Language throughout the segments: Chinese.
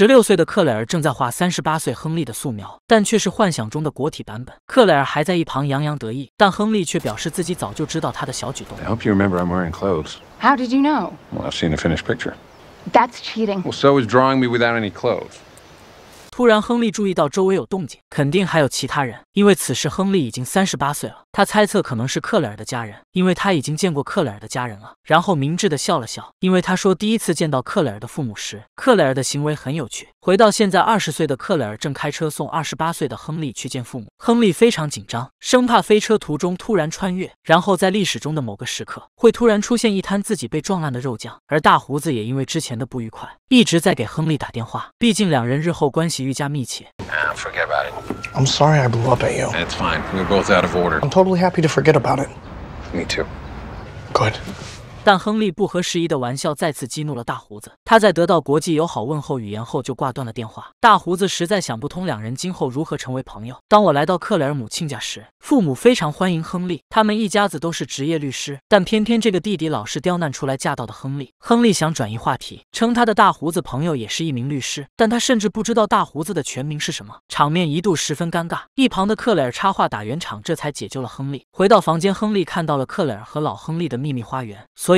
十六岁的克莱尔正在画三十八岁亨利的素描，但却是幻想中的国体版本。克莱尔还在一旁洋洋得意，但亨利却表示自己早就知道他的小举动。I hope you remember I'm wearing clothes. How did you know? Well, I've seen the finished picture. That's cheating. Well, so is drawing me without any clothes. 突然，亨利注意到周围有动静，肯定还有其他人，因为此时亨利已经三十八岁了。他猜测可能是克莱尔的家人。因为他已经见过克雷尔的家人了，然后明智的笑了笑。因为他说第一次见到克雷尔的父母时，克雷尔的行为很有趣。回到现在，二十岁的克雷尔正开车送二十八岁的亨利去见父母。亨利非常紧张，生怕飞车途中突然穿越，然后在历史中的某个时刻会突然出现一滩自己被撞烂的肉酱。而大胡子也因为之前的不愉快，一直在给亨利打电话。毕竟两人日后关系愈加密切。Me too. Good. 但亨利不合时宜的玩笑再次激怒了大胡子，他在得到国际友好问候语言后就挂断了电话。大胡子实在想不通两人今后如何成为朋友。当我来到克莱尔母亲家时，父母非常欢迎亨利，他们一家子都是职业律师，但偏偏这个弟弟老是刁难出来嫁到的亨利。亨利想转移话题，称他的大胡子朋友也是一名律师，但他甚至不知道大胡子的全名是什么，场面一度十分尴尬。一旁的克莱尔插话打圆场，这才解救了亨利。回到房间，亨利看到了克莱尔和老亨利的秘密花园，所以。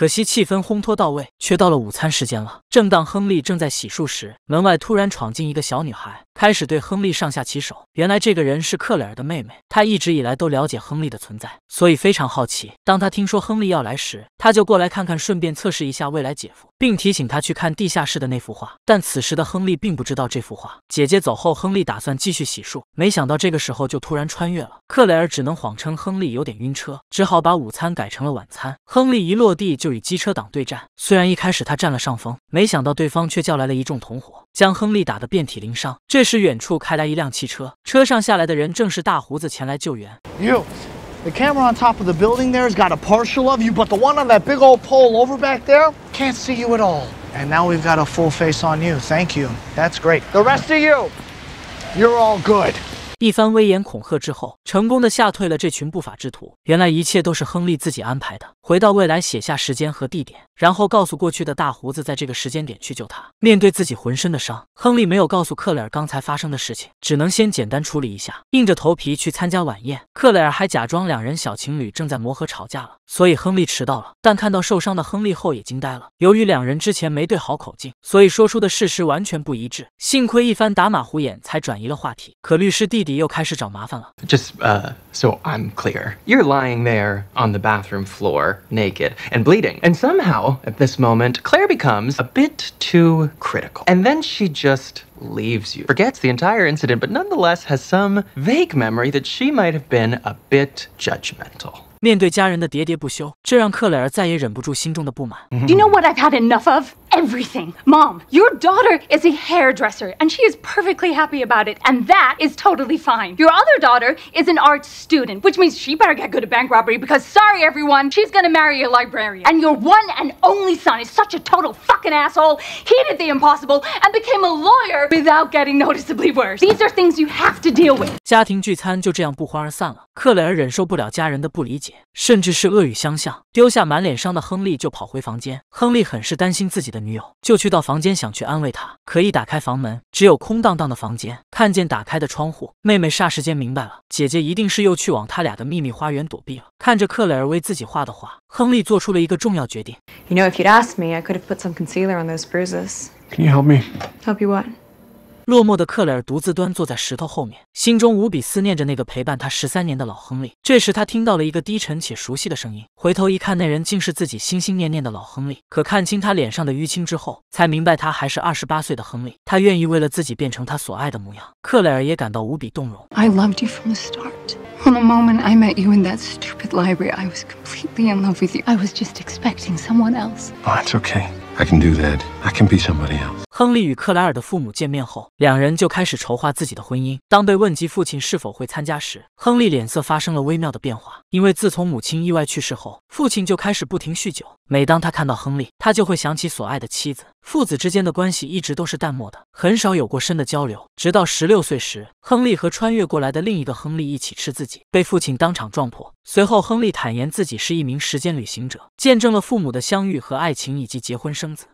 可惜气氛烘托到位，却到了午餐时间了。正当亨利正在洗漱时，门外突然闯进一个小女孩。开始对亨利上下其手。原来这个人是克雷尔的妹妹，她一直以来都了解亨利的存在，所以非常好奇。当她听说亨利要来时，她就过来看看，顺便测试一下未来姐夫，并提醒他去看地下室的那幅画。但此时的亨利并不知道这幅画。姐姐走后，亨利打算继续洗漱，没想到这个时候就突然穿越了。克雷尔只能谎称亨利有点晕车，只好把午餐改成了晚餐。亨利一落地就与机车党对战，虽然一开始他占了上风，没想到对方却叫来了一众同伙。将亨利打得遍体鳞伤。这时，远处开来一辆汽车，车上下来的人正是大胡子前来救援。You, the camera on top of the building there has got a partial of you, but the one on that big old pole over back there can't see you at all. And now we've got a full face on you. Thank you. That's great. The rest of you, you're all good. 一番威严恐吓之后，成功的吓退了这群不法之徒。原来一切都是亨利自己安排的。回到未来写下时间和地点，然后告诉过去的大胡子在这个时间点去救他。面对自己浑身的伤，亨利没有告诉克莱尔刚才发生的事情，只能先简单处理一下，硬着头皮去参加晚宴。克莱尔还假装两人小情侣正在磨合吵架了，所以亨利迟到了。但看到受伤的亨利后也惊呆了。由于两人之前没对好口径，所以说出的事实完全不一致。幸亏一番打马虎眼才转移了话题。可律师弟弟。底又开始找麻烦了。Just uh, so I'm clear, you're lying there on the bathroom floor, naked and bleeding, and somehow at this moment Claire becomes a bit too critical, and then she just leaves you, forgets the entire incident, but nonetheless has some vague memory that she might have been a bit judgmental. Do you know what I've had enough of? Everything. Mom, your daughter is a hairdresser and she is perfectly happy about it, and that is totally fine. Your other daughter is an art student, which means she better get good at bank robbery because sorry everyone, she's gonna marry a librarian. And your one and only son is such a total fucking asshole. He did the impossible and became a lawyer without getting noticeably worse. These are things you have to deal with. 家庭聚餐就这样不欢而散了。克雷尔忍受不了家人的不理解，甚至是恶语相向，丢下满脸伤的亨利就跑回房间。亨利很是担心自己的女友，就去到房间想去安慰她，可一打开房门，只有空荡荡的房间，看见打开的窗户，妹妹霎时间明白了，姐姐一定是又去往他俩的秘密花园躲避了。看着克雷尔为自己画的画，亨利做出了一个重要决定。落寞的克莱尔独自端坐在石头后面，心中无比思念着那个陪伴他十三年的老亨利。这时，他听到了一个低沉且熟悉的声音，回头一看，那人竟是自己心心念念的老亨利。可看清他脸上的淤青之后，才明白他还是二十八岁的亨利。他愿意为了自己变成他所爱的模样，克莱尔也感到无比动容。I loved you from the start. On the moment I met you in that stupid library, I was completely in love with you. I was just expecting someone else. Oh, it's okay. I can do that. I can be somebody else. 亨利与克莱尔的父母见面后，两人就开始筹划自己的婚姻。当被问及父亲是否会参加时，亨利脸色发生了微妙的变化，因为自从母亲意外去世后，父亲就开始不停酗酒。每当他看到亨利，他就会想起所爱的妻子。父子之间的关系一直都是淡漠的，很少有过深的交流。直到十六岁时，亨利和穿越过来的另一个亨利一起吃自己，被父亲当场撞破。随后，亨利坦言自己是一名时间旅行者，见证了父母的相遇和爱情以及结婚生子。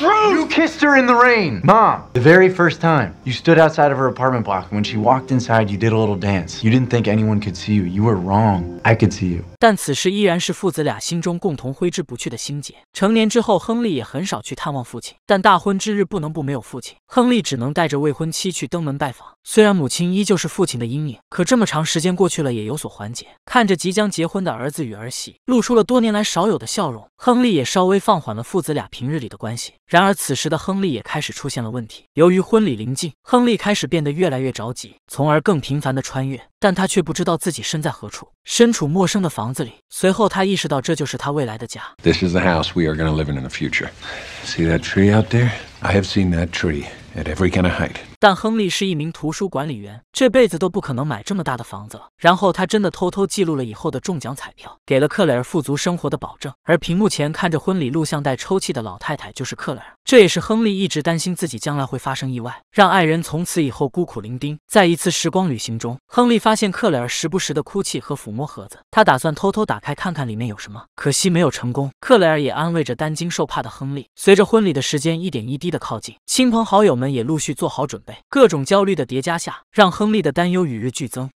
tell You kissed her in the rain, Mom. The very first time, you stood outside of her apartment block. When she walked inside, you did a little dance. You didn't think anyone could see you. You were wrong. I c o u l d see you. 但此时依然是父子俩心中共同挥之不去的心结。成年之后，亨利也很少去探望父亲。但大婚之日不能不没有父亲，亨利只能带着未婚妻去登门拜访。虽然母亲依旧是父亲的阴影，可这么长时间过去了也有所缓解。看着即将结婚的儿子与儿媳，露出了多年来少有的笑容。亨利也稍微放缓了父子俩平日里的关系。然而，此时的亨利也开始出现了问题。由于婚礼临近，亨利开始变得越来越着急，从而更频繁地穿越。但他却不知道自己身在何处，身处陌生的房子里。随后，他意识到这就是他未来的家。但亨利是一名图书管理员，这辈子都不可能买这么大的房子了。然后他真的偷偷记录了以后的中奖彩票，给了克莱尔富足生活的保证。而屏幕前看着婚礼录像带抽泣的老太太就是克莱尔。这也是亨利一直担心自己将来会发生意外，让爱人从此以后孤苦伶仃。在一次时光旅行中，亨利发现克莱尔时不时的哭泣和抚摸盒子，他打算偷偷打开看看里面有什么，可惜没有成功。克莱尔也安慰着担惊受怕的亨利。随着婚礼的时间一点一滴的靠近，亲朋好友们也陆续做好准备。各种焦虑的叠加下，让亨利的担忧与日俱增。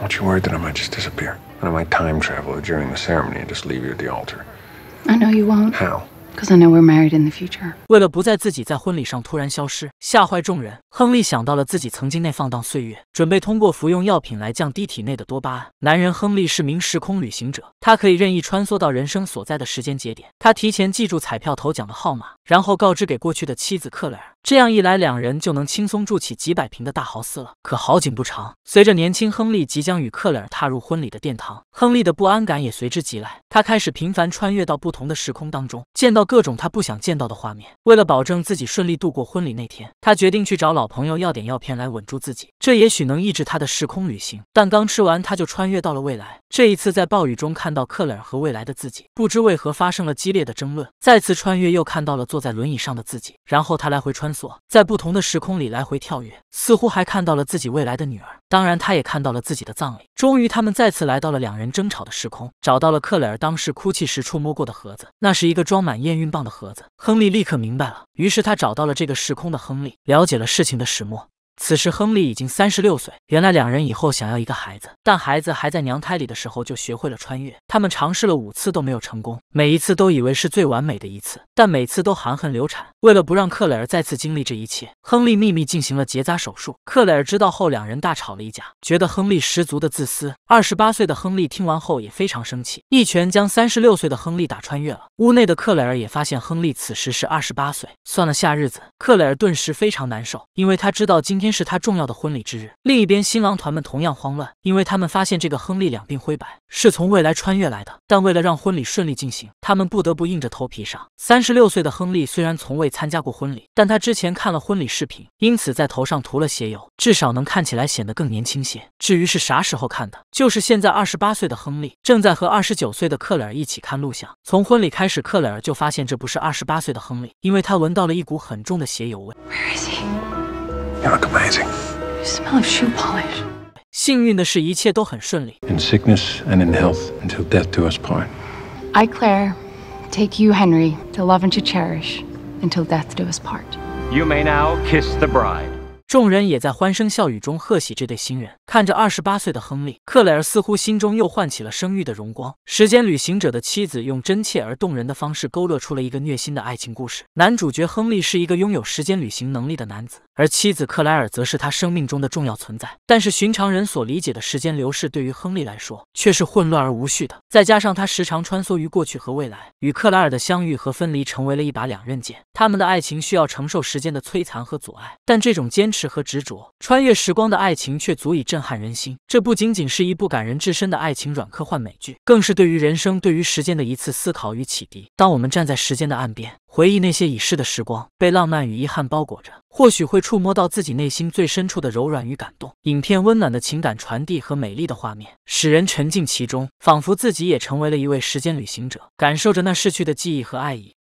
a r e n t you w o r r i e d that I might just disappear? I might time travel during the ceremony and just leave you at the altar. I know you won't. How? Because I know we're married in the future. 为了不在自己在婚礼上突然消失，吓坏众人，亨利想到了自己曾经那放荡岁月，准备通过服用药品来降低体内的多巴胺。男人亨利是名时空旅行者，他可以任意穿梭到人生所在的时间节点。他提前记住彩票头奖的号码，然后告知给过去的妻子克莱尔。这样一来，两人就能轻松住起几百平的大豪斯了。可好景不长，随着年轻亨利即将与克莱尔踏入婚礼的殿堂，亨利的不安感也随之袭来。他开始频繁穿越到不同的时空当中，见到各种他不想见到的画面。为了保证自己顺利度过婚礼那天，他决定去找老朋友要点药片来稳住自己。这也许能抑制他的时空旅行，但刚吃完他就穿越到了未来。这一次在暴雨中看到克莱尔和未来的自己，不知为何发生了激烈的争论。再次穿越，又看到了坐在轮椅上的自己。然后他来回穿。在不同的时空里来回跳跃，似乎还看到了自己未来的女儿。当然，他也看到了自己的葬礼。终于，他们再次来到了两人争吵的时空，找到了克雷尔当时哭泣时触摸过的盒子，那是一个装满验孕棒的盒子。亨利立刻明白了，于是他找到了这个时空的亨利，了解了事情的始末。此时，亨利已经三十六岁。原来两人以后想要一个孩子，但孩子还在娘胎里的时候就学会了穿越。他们尝试了五次都没有成功，每一次都以为是最完美的一次，但每次都含恨流产。为了不让克雷尔再次经历这一切，亨利秘密进行了结扎手术。克雷尔知道后，两人大吵了一架，觉得亨利十足的自私。二十八岁的亨利听完后也非常生气，一拳将三十六岁的亨利打穿越了。屋内的克雷尔也发现亨利此时是二十八岁，算了下日子，克雷尔顿时非常难受，因为他知道今天。是他重要的婚礼之日。另一边，新郎团们同样慌乱，因为他们发现这个亨利两鬓灰白，是从未来穿越来的。但为了让婚礼顺利进行，他们不得不硬着头皮上。三十六岁的亨利虽然从未参加过婚礼，但他之前看了婚礼视频，因此在头上涂了鞋油，至少能看起来显得更年轻些。至于是啥时候看的，就是现在二十八岁的亨利正在和二十九岁的克雷尔一起看录像。从婚礼开始，克雷尔就发现这不是二十八岁的亨利，因为他闻到了一股很重的鞋油味。幸运的是，一切都很顺利。In sickness and in health until death do us part. I, Claire, take you, Henry, to love and to cherish until death do us part. You may now kiss the bride. 众人也在欢声笑语中贺喜这对新人。看着二十八岁的亨利·克莱尔，似乎心中又唤起了生育的荣光。时间旅行者的妻子用真切而动人的方式勾勒出了一个虐心的爱情故事。男主角亨利是一个拥有时间旅行能力的男子。而妻子克莱尔则是他生命中的重要存在。但是寻常人所理解的时间流逝，对于亨利来说却是混乱而无序的。再加上他时常穿梭于过去和未来，与克莱尔的相遇和分离成为了一把两刃剑。他们的爱情需要承受时间的摧残和阻碍，但这种坚持和执着，穿越时光的爱情却足以震撼人心。这不仅仅是一部感人至深的爱情软科幻美剧，更是对于人生、对于时间的一次思考与启迪。当我们站在时间的岸边，回忆那些已逝的时光，被浪漫与遗憾包裹着，或许会。触摸到自己内心最深处的柔软与感动，影片温暖的情感传递和美丽的画面，使人沉浸其中，仿佛自己也成为了一位时间旅行者，感受着那逝去的记忆和爱意。